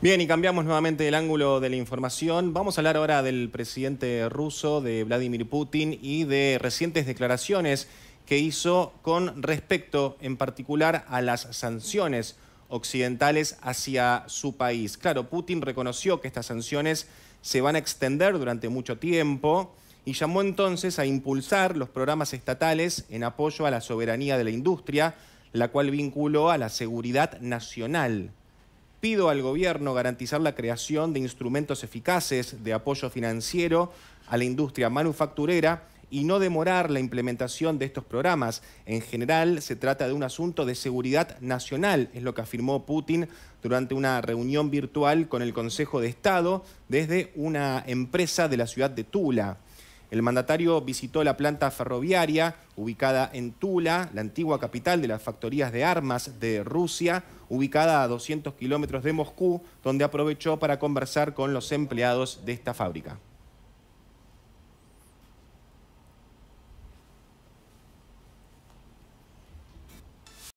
Bien, y cambiamos nuevamente el ángulo de la información. Vamos a hablar ahora del presidente ruso, de Vladimir Putin, y de recientes declaraciones que hizo con respecto en particular a las sanciones occidentales hacia su país. Claro, Putin reconoció que estas sanciones se van a extender durante mucho tiempo y llamó entonces a impulsar los programas estatales en apoyo a la soberanía de la industria, la cual vinculó a la seguridad nacional Pido al gobierno garantizar la creación de instrumentos eficaces de apoyo financiero a la industria manufacturera y no demorar la implementación de estos programas. En general, se trata de un asunto de seguridad nacional, es lo que afirmó Putin durante una reunión virtual con el Consejo de Estado desde una empresa de la ciudad de Tula. El mandatario visitó la planta ferroviaria ubicada en Tula, la antigua capital de las factorías de armas de Rusia, ubicada a 200 kilómetros de Moscú, donde aprovechó para conversar con los empleados de esta fábrica.